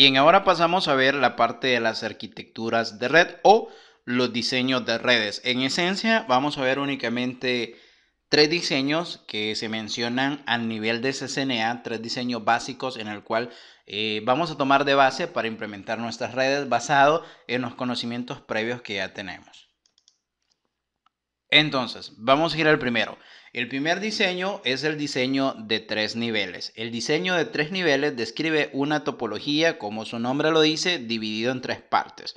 Bien, ahora pasamos a ver la parte de las arquitecturas de red o los diseños de redes. En esencia, vamos a ver únicamente tres diseños que se mencionan al nivel de CCNA, tres diseños básicos en el cual eh, vamos a tomar de base para implementar nuestras redes basado en los conocimientos previos que ya tenemos. Entonces, vamos a ir al primero. El primer diseño es el diseño de tres niveles. El diseño de tres niveles describe una topología, como su nombre lo dice, dividido en tres partes.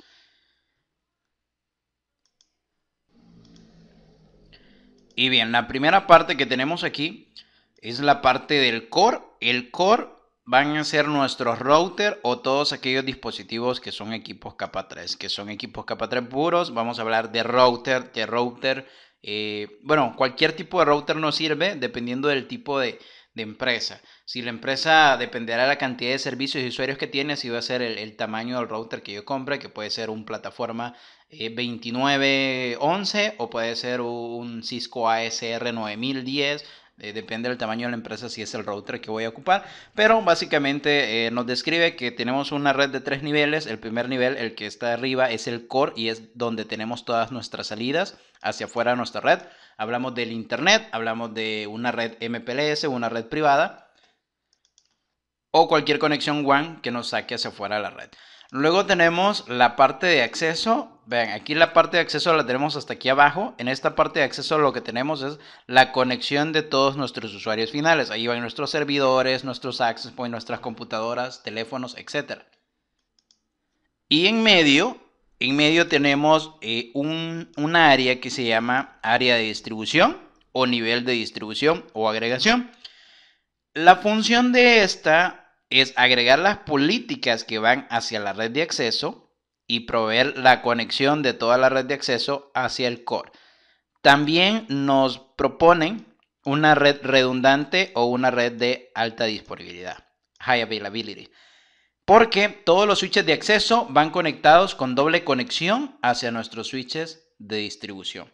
Y bien, la primera parte que tenemos aquí es la parte del core. El core van a ser nuestros router o todos aquellos dispositivos que son equipos capa 3, que son equipos capa 3 puros. Vamos a hablar de router, de router eh, bueno, cualquier tipo de router nos sirve dependiendo del tipo de, empresa. Si la empresa dependerá de la cantidad de servicios y usuarios que tiene, si va a ser el, tamaño del router que yo compre, que puede ser un plataforma 2911 eh, o puede ser un Cisco ASR 9010 eh, depende del tamaño de la empresa si es el router que voy a ocupar. Pero básicamente eh, nos describe que tenemos una red de tres niveles. El primer nivel, el que está arriba, es el core y es donde tenemos todas nuestras salidas hacia afuera de nuestra red. Hablamos del Internet, hablamos de una red MPLS, una red privada o cualquier conexión WAN que nos saque hacia afuera de la red. Luego tenemos la parte de acceso vean, aquí la parte de acceso la tenemos hasta aquí abajo. En esta parte de acceso lo que tenemos es la conexión de todos nuestros usuarios finales. Ahí van nuestros servidores, nuestros access points, nuestras computadoras, teléfonos, etc. Y en medio, en medio tenemos eh, un, área que se llama área de distribución o nivel de distribución o agregación. La función de esta es agregar las políticas que van hacia la red de acceso y proveer la conexión de toda la red de acceso hacia el core. También nos proponen una red redundante o una red de alta disponibilidad, high availability, porque todos los switches de acceso van conectados con doble conexión hacia nuestros switches de distribución.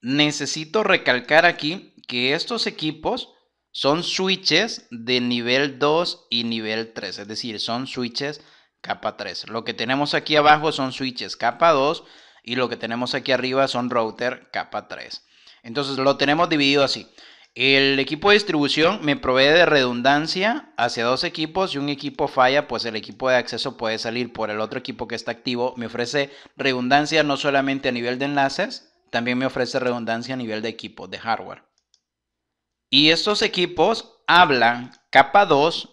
Necesito recalcar aquí que estos equipos son switches de nivel 2 y nivel 3, es decir, son switches capa 3. Lo que tenemos aquí abajo son switches capa 2 y lo que tenemos aquí arriba son router capa 3. Entonces lo tenemos dividido así. El equipo de distribución me provee de redundancia hacia dos equipos. Si un equipo falla, pues el equipo de acceso puede salir por el otro equipo que está activo. Me ofrece redundancia no solamente a nivel de enlaces, también me ofrece redundancia a nivel de equipos de hardware. Y estos equipos hablan capa 2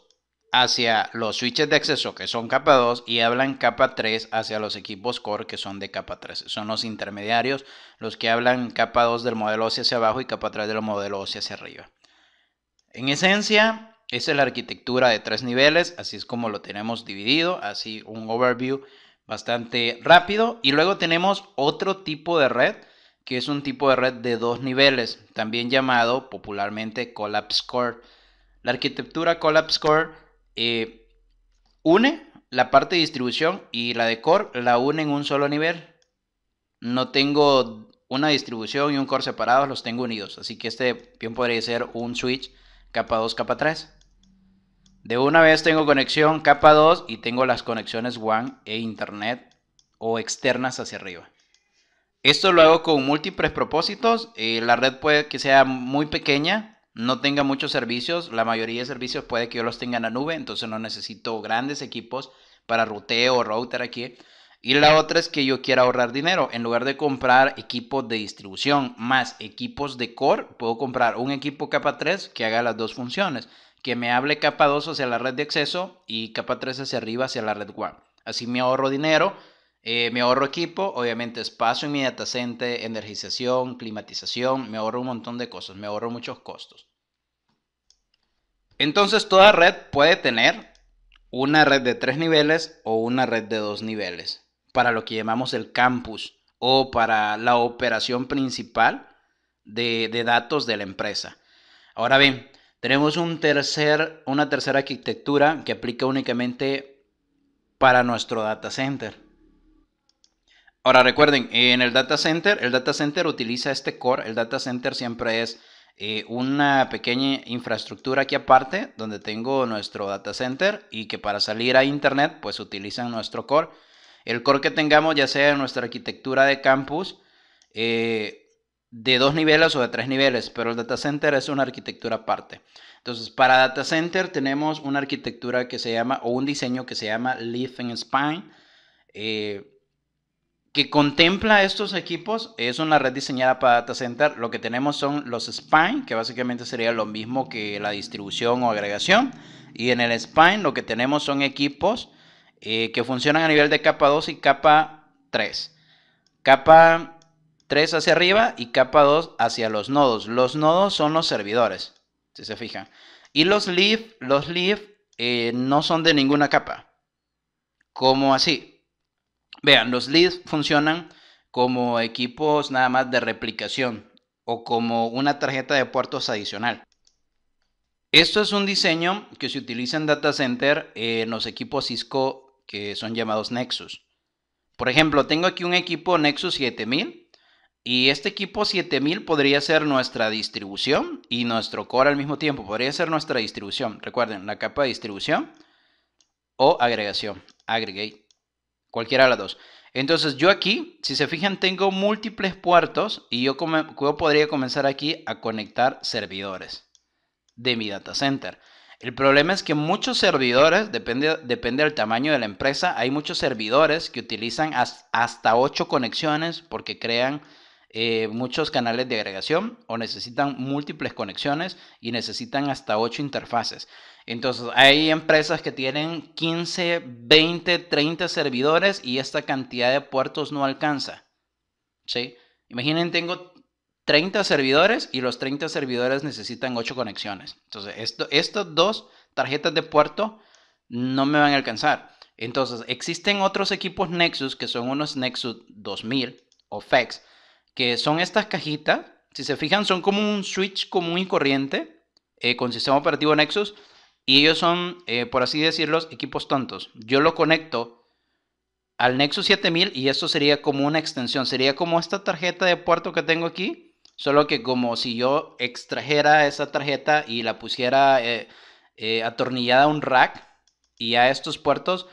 hacia los switches de acceso que son capa 2 y hablan capa 3 hacia los equipos core que son de capa 3. Son los intermediarios los que hablan capa 2 del modelo hacia abajo y capa 3 del modelo hacia arriba. En esencia, esa es la arquitectura de tres niveles, así es como lo tenemos dividido, así un overview bastante rápido. Y luego tenemos otro tipo de red, que es un tipo de red de dos niveles, también llamado popularmente Collapse Core. La arquitectura Collapse Core eh, une la parte de distribución y la de core, la une en un solo nivel. No tengo una distribución y un core separados, los tengo unidos. Así que este bien podría ser un switch capa 2, capa 3. De una vez tengo conexión capa 2 y tengo las conexiones WAN e internet o externas hacia arriba. Esto lo hago con múltiples propósitos. Eh, la red puede que sea muy pequeña, no tenga muchos servicios, la mayoría de servicios puede que yo los tenga en la nube, entonces no necesito grandes equipos para ruteo o router aquí. Y la otra es que yo quiera ahorrar dinero. En lugar de comprar equipos de distribución más equipos de core, puedo comprar un equipo capa 3 que haga las dos funciones. Que me hable capa 2 hacia la red de acceso y capa 3 hacia arriba hacia la red WAN. Así me ahorro dinero eh, me ahorro equipo, obviamente espacio en mi data energización, climatización, me ahorro un montón de cosas, me ahorro muchos costos. Entonces toda red puede tener una red de tres niveles o una red de dos niveles para lo que llamamos el campus o para la operación principal de, datos de la empresa. Ahora bien, tenemos tercer, una tercera arquitectura que aplica únicamente para nuestro data center. Ahora recuerden, en el data center, el data center utiliza este core, el data center siempre es eh, una pequeña infraestructura aquí aparte donde tengo nuestro data center y que para salir a internet pues utilizan nuestro core. El core que tengamos ya sea en nuestra arquitectura de campus eh, de dos niveles o de tres niveles, pero el data center es una arquitectura aparte. Entonces para data center tenemos una arquitectura que se llama o un diseño que se llama Leaf and Spine. Eh, que contempla estos equipos es una red diseñada para data center. Lo que tenemos son los spine, que básicamente sería lo mismo que la distribución o agregación. Y en el spine lo que tenemos son equipos eh, que funcionan a nivel de capa 2 y capa 3. Capa 3 hacia arriba y capa 2 hacia los nodos. Los nodos son los servidores, si se fijan. Y los leaf, los leaf eh, no son de ninguna capa. ¿Cómo así? Vean, los leads funcionan como equipos nada más de replicación o como una tarjeta de puertos adicional. Esto es un diseño que se utiliza en data center en los equipos Cisco que son llamados Nexus. Por ejemplo, tengo aquí un equipo Nexus 7000 y este equipo 7000 podría ser nuestra distribución y nuestro core al mismo tiempo. Podría ser nuestra distribución. Recuerden, la capa de distribución o agregación, aggregate. Cualquiera de las dos. Entonces yo aquí, si se fijan, tengo múltiples puertos y yo, podría comenzar aquí a conectar servidores de mi data center. El problema es que muchos servidores, depende, depende del tamaño de la empresa, hay muchos servidores que utilizan hasta 8 conexiones porque crean eh, muchos canales de agregación o necesitan múltiples conexiones y necesitan hasta 8 interfaces. Entonces hay empresas que tienen 15, 20, 30 servidores y esta cantidad de puertos no alcanza. ¿sí? Imaginen, tengo 30 servidores y los 30 servidores necesitan 8 conexiones. Entonces esto, estas dos tarjetas de puerto no me van a alcanzar. Entonces, existen otros equipos Nexus que son unos Nexus 2000 o FEX que son estas cajitas. Si se fijan, son como un switch común y corriente eh, con sistema operativo Nexus. Y ellos son, eh, por así decirlo, equipos tontos. Yo lo conecto al Nexus 7000 y esto sería como una extensión. Sería como esta tarjeta de puerto que tengo aquí. Solo que como si yo extrajera esa tarjeta y la pusiera eh, atornillada a un rack. Y a estos puertos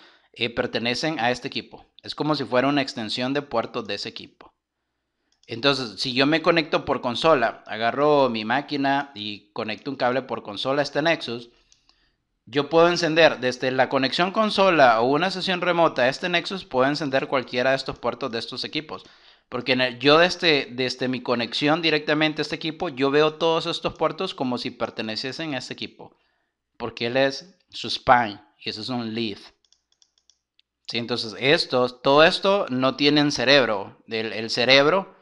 pertenecen a este equipo. Es como si fuera una extensión de puertos de ese equipo. Entonces, si yo me conecto por consola, agarro mi máquina y conecto un cable por consola a este Nexus, yo puedo encender desde la conexión consola o una sesión remota a este Nexus, puedo encender cualquiera de estos puertos de estos equipos. Porque yo desde, mi conexión directamente a este equipo, yo veo todos estos puertos como si perteneciesen a este equipo. Porque él es su spine y eso es un lead. Entonces, estos, todo esto no tienen cerebro. el cerebro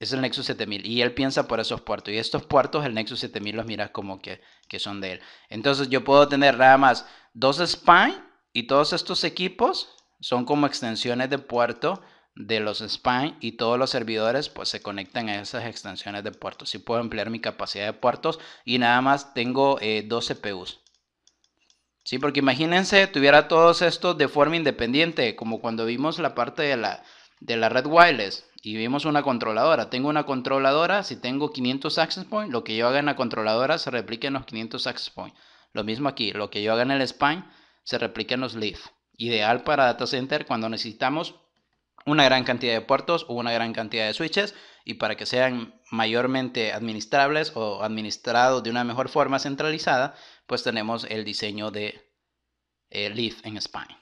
es el Nexus 7000 y él piensa por esos puertos. Y estos puertos el Nexus 7000 los mira como que, son de él. Entonces yo puedo tener nada más dos spine y todos estos equipos son como extensiones de puerto de los spine y todos los servidores pues se conectan a esas extensiones de puertos. Si puedo emplear mi capacidad de puertos y nada más tengo eh, dos CPUs. Sí, porque imagínense, tuviera todos estos de forma independiente, como cuando vimos la parte de la, de la red wireless. Y vimos una controladora, tengo una controladora, si tengo 500 access points, lo que yo haga en la controladora se replica en los 500 access points. Lo mismo aquí, lo que yo haga en el spine se replica en los leaf. Ideal para data center cuando necesitamos una gran cantidad de puertos o una gran cantidad de switches y para que sean mayormente administrables o administrados de una mejor forma centralizada, pues tenemos el diseño de eh, leaf en spine.